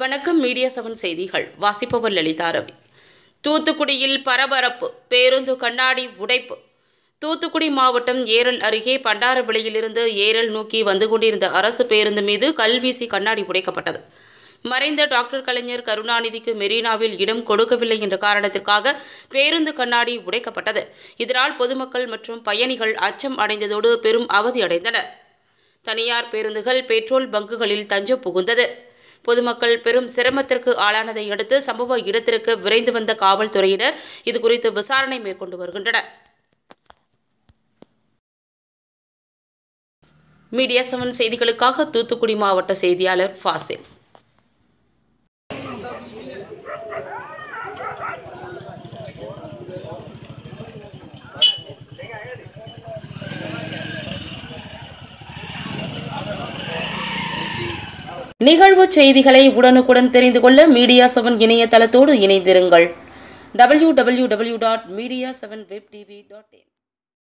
வணக்கம் media seven செய்திகள் வாசிப்பவர் லலிதா ரவி தூத்துக்குடியில் பரபரப்பு பேருந்து கண்ணாடி உடைப்பு தூத்துக்குடி மாவட்டம் ஏரல் அருகே பண்டாரவிளையிலிருந்து ஏரல் நோக்கி வந்து கொண்டிருந்த அரசு பேருந்து மீது கல்வீசி கண்ணாடி உடைக்கப்பட்டது மறைந்த டாக்டர் கலைஞர் கருணாநிதிக்கு மெரினாவில் இடம் கொடுக்கவில்லை என்ற காரணத்திற்காக பேருந்து கண்ணாடி உடைக்கப்பட்டது இதனால் பொதுமக்கள் மற்றும் பயணிகள் அச்சம் அடைந்ததோடு பெரும் அவதி அடைந்தனர் தனியார் பேருந்துகள் பெட்ரோல் பங்குகளில் தஞ்சம் புகுந்தது பொதுமக்கள் பெரும் சிரமத்திற்கு ஆளானதை அடுத்து சம்பவ இடத்திற்கு விரைந்து வந்த காவல்துறையினர் இதுகுறித்து விசாரணை மேற்கொண்டு வருகின்றனர் மீடியா செவன் செய்திகளுக்காக தூத்துக்குடி மாவட்ட செய்தியாளர் ஃபாசில் நிகழ்வு செய்திகளை உடனுக்குடன் தெரிந்து கொள்ள மீடியா செவன் இணையதளத்தோடு இணைந்திருங்கள் W W W dot media seven web TV dot இன்